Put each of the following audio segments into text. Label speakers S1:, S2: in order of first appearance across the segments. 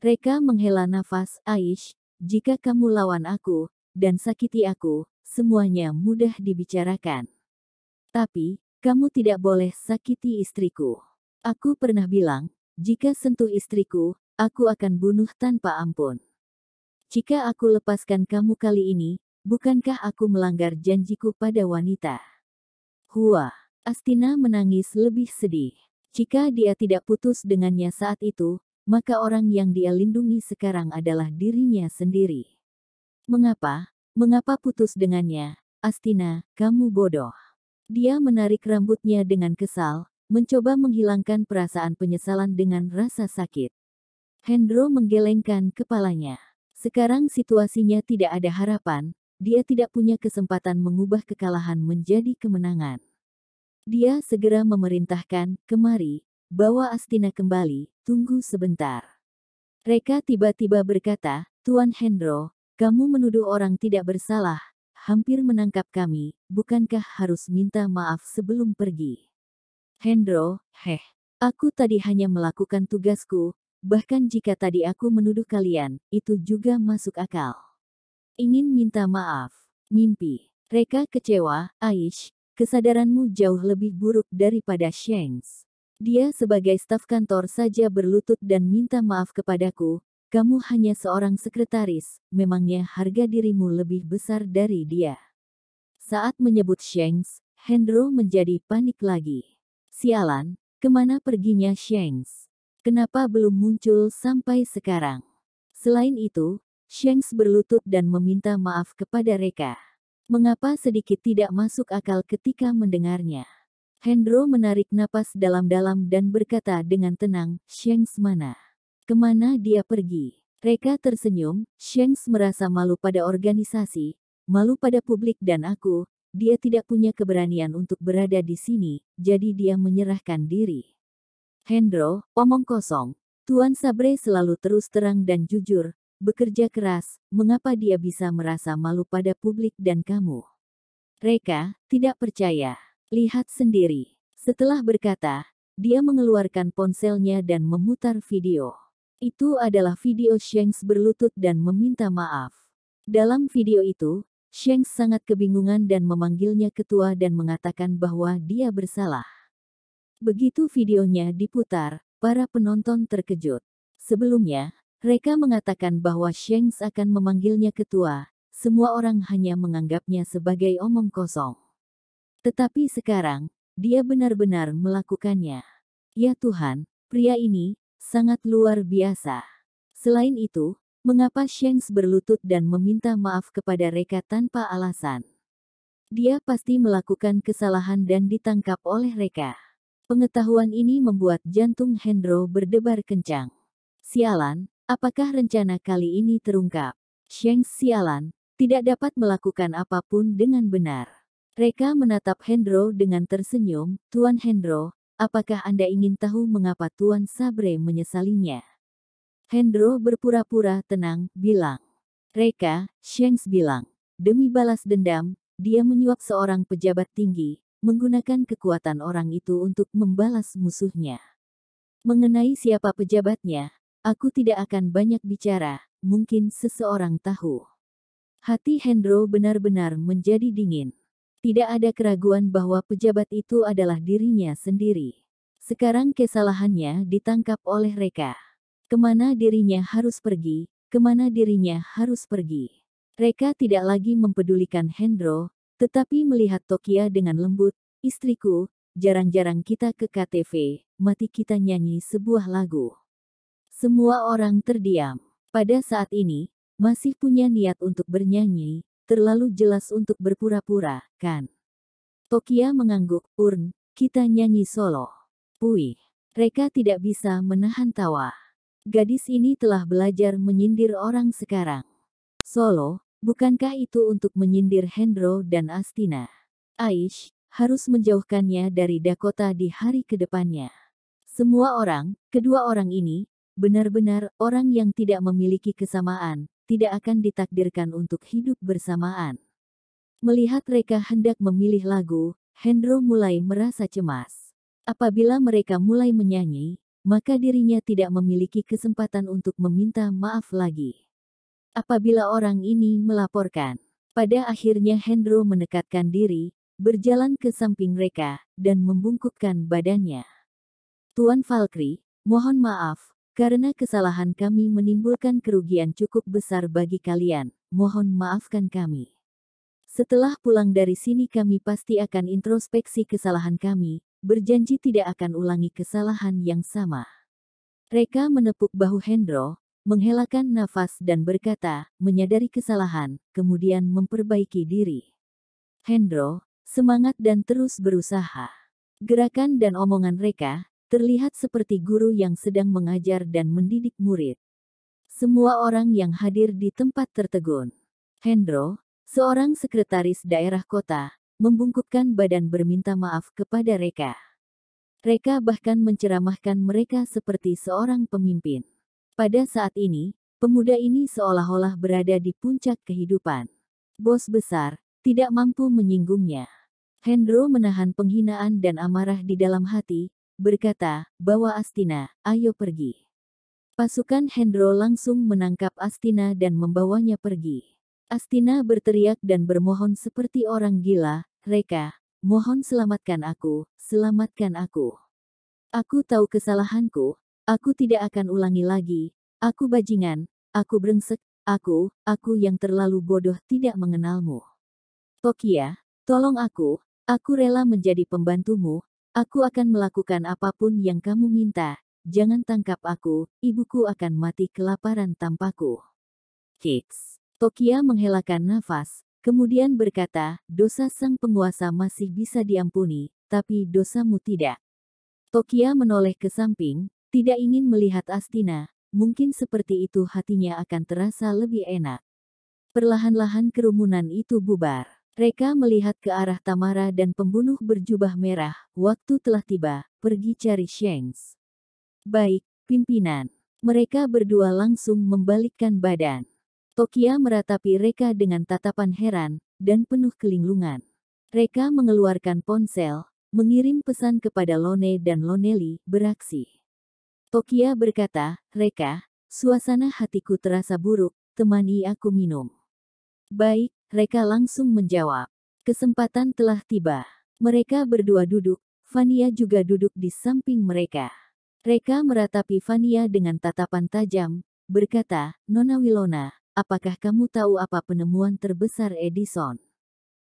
S1: Reka menghela nafas, Aish, jika kamu lawan aku, dan sakiti aku, semuanya mudah dibicarakan. Tapi, kamu tidak boleh sakiti istriku. Aku pernah bilang, jika sentuh istriku, aku akan bunuh tanpa ampun. Jika aku lepaskan kamu kali ini, bukankah aku melanggar janjiku pada wanita? Hua, Astina menangis lebih sedih. Jika dia tidak putus dengannya saat itu, maka orang yang dia lindungi sekarang adalah dirinya sendiri. Mengapa? Mengapa putus dengannya? Astina, kamu bodoh. Dia menarik rambutnya dengan kesal, mencoba menghilangkan perasaan penyesalan dengan rasa sakit. Hendro menggelengkan kepalanya. Sekarang situasinya tidak ada harapan, dia tidak punya kesempatan mengubah kekalahan menjadi kemenangan. Dia segera memerintahkan, kemari, Bawa Astina kembali, tunggu sebentar. Reka tiba-tiba berkata, Tuan Hendro, kamu menuduh orang tidak bersalah, hampir menangkap kami, bukankah harus minta maaf sebelum pergi? Hendro, heh, aku tadi hanya melakukan tugasku, bahkan jika tadi aku menuduh kalian, itu juga masuk akal. Ingin minta maaf, mimpi. Reka kecewa, Aish, kesadaranmu jauh lebih buruk daripada Shanks. Dia sebagai staf kantor saja berlutut dan minta maaf kepadaku, kamu hanya seorang sekretaris, memangnya harga dirimu lebih besar dari dia. Saat menyebut Shanks, Hendro menjadi panik lagi. Sialan, kemana perginya Shanks? Kenapa belum muncul sampai sekarang? Selain itu, Shanks berlutut dan meminta maaf kepada Reka. Mengapa sedikit tidak masuk akal ketika mendengarnya? Hendro menarik napas dalam-dalam dan berkata dengan tenang, Shanks mana? Kemana dia pergi? Reka tersenyum, Shanks merasa malu pada organisasi, malu pada publik dan aku, dia tidak punya keberanian untuk berada di sini, jadi dia menyerahkan diri. Hendro, omong kosong. Tuan Sabre selalu terus terang dan jujur, bekerja keras, mengapa dia bisa merasa malu pada publik dan kamu? Reka, tidak percaya. Lihat sendiri. Setelah berkata, dia mengeluarkan ponselnya dan memutar video. Itu adalah video Shanks berlutut dan meminta maaf. Dalam video itu, Shanks sangat kebingungan dan memanggilnya ketua dan mengatakan bahwa dia bersalah. Begitu videonya diputar, para penonton terkejut. Sebelumnya, mereka mengatakan bahwa Shanks akan memanggilnya ketua, semua orang hanya menganggapnya sebagai omong kosong. Tetapi sekarang, dia benar-benar melakukannya. Ya Tuhan, pria ini sangat luar biasa. Selain itu, mengapa Shanks berlutut dan meminta maaf kepada Reka tanpa alasan? Dia pasti melakukan kesalahan dan ditangkap oleh Reka. Pengetahuan ini membuat jantung Hendro berdebar kencang. Sialan, apakah rencana kali ini terungkap? Shanks sialan, tidak dapat melakukan apapun dengan benar. Reka menatap Hendro dengan tersenyum, Tuan Hendro, apakah Anda ingin tahu mengapa Tuan Sabre menyesalinya? Hendro berpura-pura tenang, bilang. Reka, Shanks bilang. Demi balas dendam, dia menyuap seorang pejabat tinggi, menggunakan kekuatan orang itu untuk membalas musuhnya. Mengenai siapa pejabatnya, aku tidak akan banyak bicara, mungkin seseorang tahu. Hati Hendro benar-benar menjadi dingin. Tidak ada keraguan bahwa pejabat itu adalah dirinya sendiri. Sekarang kesalahannya ditangkap oleh Reka. Kemana dirinya harus pergi, kemana dirinya harus pergi. Reka tidak lagi mempedulikan Hendro, tetapi melihat Tokia dengan lembut, istriku, jarang-jarang kita ke KTV, mati kita nyanyi sebuah lagu. Semua orang terdiam. Pada saat ini, masih punya niat untuk bernyanyi, Terlalu jelas untuk berpura-pura, kan? Tokia mengangguk, urn, kita nyanyi solo. Pui. Reka tidak bisa menahan tawa. Gadis ini telah belajar menyindir orang sekarang. Solo, bukankah itu untuk menyindir Hendro dan Astina? Aish, harus menjauhkannya dari Dakota di hari kedepannya. Semua orang, kedua orang ini, benar-benar orang yang tidak memiliki kesamaan, tidak akan ditakdirkan untuk hidup bersamaan. Melihat mereka hendak memilih lagu, Hendro mulai merasa cemas. Apabila mereka mulai menyanyi, maka dirinya tidak memiliki kesempatan untuk meminta maaf lagi. Apabila orang ini melaporkan, pada akhirnya Hendro mendekatkan diri, berjalan ke samping mereka, dan membungkukkan badannya. Tuan Valkyrie, mohon maaf, karena kesalahan kami menimbulkan kerugian cukup besar bagi kalian, mohon maafkan kami. Setelah pulang dari sini kami pasti akan introspeksi kesalahan kami, berjanji tidak akan ulangi kesalahan yang sama. Reka menepuk bahu Hendro, menghelakan nafas dan berkata, menyadari kesalahan, kemudian memperbaiki diri. Hendro, semangat dan terus berusaha. Gerakan dan omongan Reka, terlihat seperti guru yang sedang mengajar dan mendidik murid. Semua orang yang hadir di tempat tertegun. Hendro, seorang sekretaris daerah kota, membungkukkan badan berminta maaf kepada Reka. Reka bahkan menceramahkan mereka seperti seorang pemimpin. Pada saat ini, pemuda ini seolah-olah berada di puncak kehidupan. Bos besar, tidak mampu menyinggungnya. Hendro menahan penghinaan dan amarah di dalam hati, berkata, bawa Astina, ayo pergi. Pasukan Hendro langsung menangkap Astina dan membawanya pergi. Astina berteriak dan bermohon seperti orang gila, Reka, mohon selamatkan aku, selamatkan aku. Aku tahu kesalahanku, aku tidak akan ulangi lagi, aku bajingan, aku brengsek, aku, aku yang terlalu bodoh tidak mengenalmu. Tokia, tolong aku, aku rela menjadi pembantumu, Aku akan melakukan apapun yang kamu minta. Jangan tangkap aku, ibuku akan mati kelaparan tanpaku. Kiks. Tokia menghelakan nafas, kemudian berkata, dosa sang penguasa masih bisa diampuni, tapi dosamu tidak. Tokia menoleh ke samping, tidak ingin melihat Astina, mungkin seperti itu hatinya akan terasa lebih enak. Perlahan-lahan kerumunan itu bubar. Reka melihat ke arah Tamara dan pembunuh berjubah merah. Waktu telah tiba, pergi cari Shanks. Baik, pimpinan. Mereka berdua langsung membalikkan badan. Tokia meratapi Reka dengan tatapan heran dan penuh kelinglungan. Reka mengeluarkan ponsel, mengirim pesan kepada Lone dan Loneli, beraksi. Tokia berkata, Reka, suasana hatiku terasa buruk, temani aku minum. Baik, Reka langsung menjawab. Kesempatan telah tiba. Mereka berdua duduk, Vania juga duduk di samping mereka. Reka meratapi Vania dengan tatapan tajam, berkata, Nona Wilona, apakah kamu tahu apa penemuan terbesar Edison?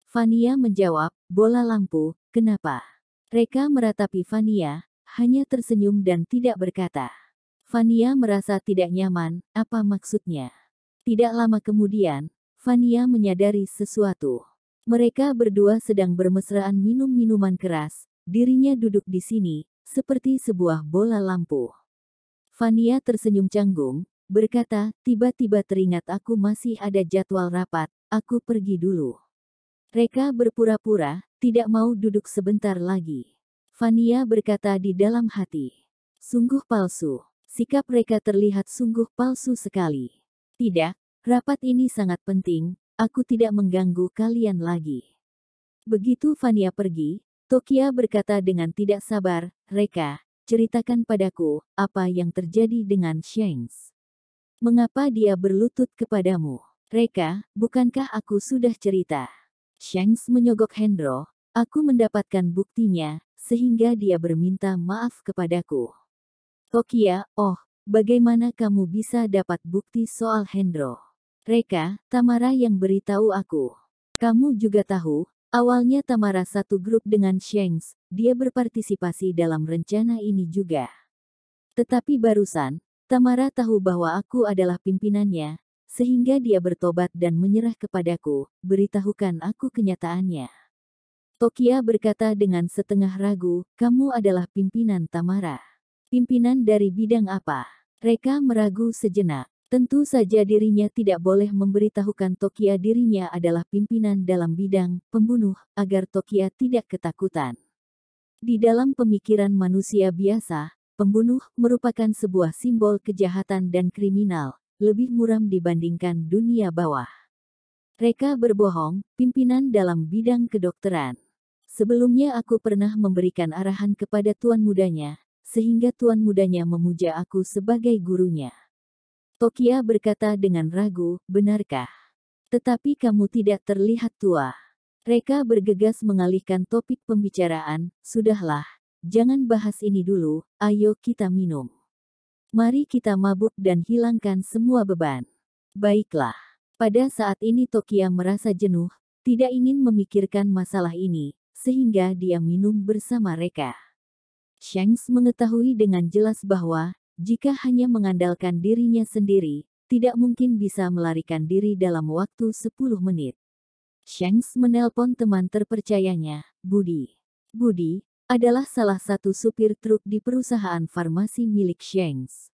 S1: Vania menjawab, bola lampu, kenapa? Reka meratapi Vania, hanya tersenyum dan tidak berkata. Vania merasa tidak nyaman, apa maksudnya? Tidak lama kemudian, Vania menyadari sesuatu. Mereka berdua sedang bermesraan minum minuman keras, dirinya duduk di sini, seperti sebuah bola lampu. Vania tersenyum canggung, berkata, tiba-tiba teringat aku masih ada jadwal rapat, aku pergi dulu. Reka berpura-pura, tidak mau duduk sebentar lagi. Vania berkata di dalam hati. Sungguh palsu. Sikap Reka terlihat sungguh palsu sekali. Tidak, Rapat ini sangat penting, aku tidak mengganggu kalian lagi. Begitu Vania pergi, Tokia berkata dengan tidak sabar, Reka, ceritakan padaku, apa yang terjadi dengan Shanks. Mengapa dia berlutut kepadamu? Reka, bukankah aku sudah cerita? Shanks menyogok Hendro, aku mendapatkan buktinya, sehingga dia berminta maaf kepadaku. Tokia, oh, bagaimana kamu bisa dapat bukti soal Hendro? Reka, Tamara yang beritahu aku. Kamu juga tahu, awalnya Tamara satu grup dengan Shanks, dia berpartisipasi dalam rencana ini juga. Tetapi barusan, Tamara tahu bahwa aku adalah pimpinannya, sehingga dia bertobat dan menyerah kepadaku, beritahukan aku kenyataannya. Tokia berkata dengan setengah ragu, kamu adalah pimpinan Tamara. Pimpinan dari bidang apa? Reka meragu sejenak. Tentu saja dirinya tidak boleh memberitahukan Tokia dirinya adalah pimpinan dalam bidang pembunuh, agar Tokia tidak ketakutan. Di dalam pemikiran manusia biasa, pembunuh merupakan sebuah simbol kejahatan dan kriminal, lebih muram dibandingkan dunia bawah. Reka berbohong, pimpinan dalam bidang kedokteran. Sebelumnya aku pernah memberikan arahan kepada tuan mudanya, sehingga tuan mudanya memuja aku sebagai gurunya. Tokia berkata dengan ragu, benarkah? Tetapi kamu tidak terlihat tua. Reka bergegas mengalihkan topik pembicaraan, sudahlah, jangan bahas ini dulu, ayo kita minum. Mari kita mabuk dan hilangkan semua beban. Baiklah. Pada saat ini Tokia merasa jenuh, tidak ingin memikirkan masalah ini, sehingga dia minum bersama Reka. Shanks mengetahui dengan jelas bahwa jika hanya mengandalkan dirinya sendiri, tidak mungkin bisa melarikan diri dalam waktu 10 menit. Shanks menelpon teman terpercayanya, Budi. Budi adalah salah satu supir truk di perusahaan farmasi milik Shanks.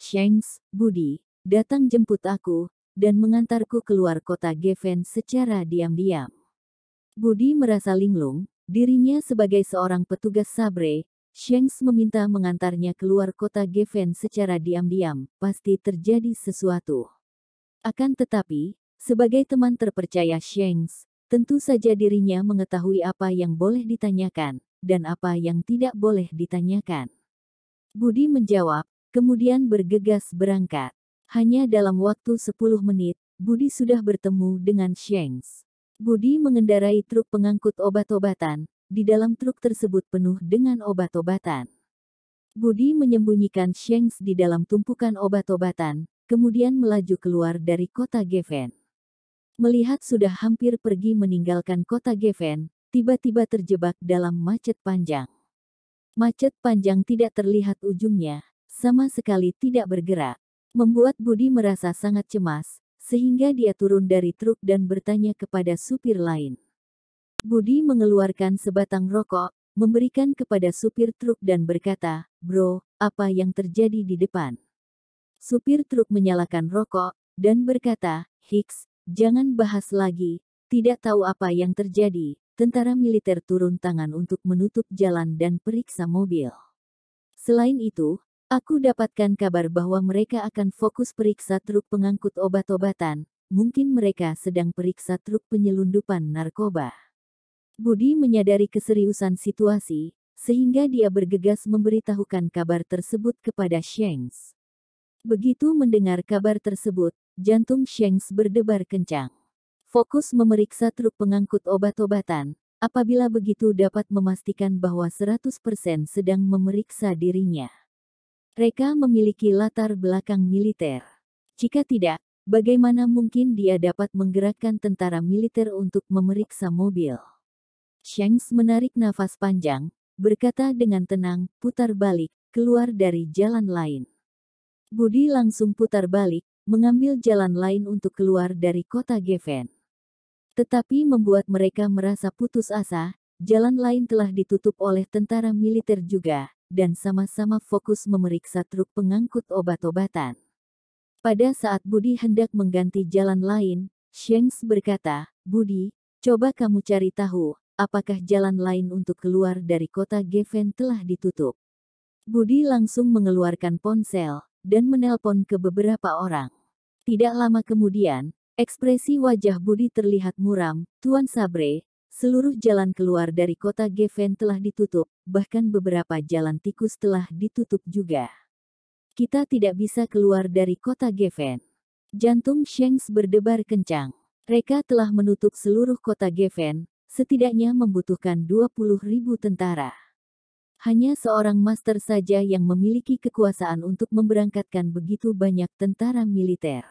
S1: Shanks, Budi, datang jemput aku, dan mengantarku keluar kota Geven secara diam-diam. Budi merasa linglung, dirinya sebagai seorang petugas sabre, Shanks meminta mengantarnya keluar kota Geven secara diam-diam, pasti terjadi sesuatu. Akan tetapi, sebagai teman terpercaya Shanks, tentu saja dirinya mengetahui apa yang boleh ditanyakan, dan apa yang tidak boleh ditanyakan. Budi menjawab, kemudian bergegas berangkat. Hanya dalam waktu 10 menit, Budi sudah bertemu dengan Shanks. Budi mengendarai truk pengangkut obat-obatan, di dalam truk tersebut penuh dengan obat-obatan. Budi menyembunyikan Shanks di dalam tumpukan obat-obatan, kemudian melaju keluar dari kota Geven. Melihat sudah hampir pergi meninggalkan kota Geven, tiba-tiba terjebak dalam macet panjang. Macet panjang tidak terlihat ujungnya, sama sekali tidak bergerak. Membuat Budi merasa sangat cemas, sehingga dia turun dari truk dan bertanya kepada supir lain. Budi mengeluarkan sebatang rokok, memberikan kepada supir truk dan berkata, Bro, apa yang terjadi di depan? Supir truk menyalakan rokok, dan berkata, Hicks, jangan bahas lagi, tidak tahu apa yang terjadi. Tentara militer turun tangan untuk menutup jalan dan periksa mobil. Selain itu, aku dapatkan kabar bahwa mereka akan fokus periksa truk pengangkut obat-obatan, mungkin mereka sedang periksa truk penyelundupan narkoba. Budi menyadari keseriusan situasi, sehingga dia bergegas memberitahukan kabar tersebut kepada Shanks. Begitu mendengar kabar tersebut, jantung Shanks berdebar kencang. Fokus memeriksa truk pengangkut obat-obatan, apabila begitu dapat memastikan bahwa 100% sedang memeriksa dirinya. Reka memiliki latar belakang militer. Jika tidak, bagaimana mungkin dia dapat menggerakkan tentara militer untuk memeriksa mobil? Shanks menarik nafas panjang, berkata dengan tenang, putar balik, keluar dari jalan lain. Budi langsung putar balik, mengambil jalan lain untuk keluar dari kota Geven. Tetapi membuat mereka merasa putus asa, jalan lain telah ditutup oleh tentara militer juga, dan sama-sama fokus memeriksa truk pengangkut obat-obatan. Pada saat Budi hendak mengganti jalan lain, Shanks berkata, Budi, coba kamu cari tahu, apakah jalan lain untuk keluar dari kota Geven telah ditutup. Budi langsung mengeluarkan ponsel, dan menelpon ke beberapa orang. Tidak lama kemudian, ekspresi wajah Budi terlihat muram, Tuan Sabre, seluruh jalan keluar dari kota Geven telah ditutup, bahkan beberapa jalan tikus telah ditutup juga. Kita tidak bisa keluar dari kota Geven. Jantung Shanks berdebar kencang. Reka telah menutup seluruh kota Geven, setidaknya membutuhkan ribu tentara. Hanya seorang master saja yang memiliki kekuasaan untuk memberangkatkan begitu banyak tentara militer.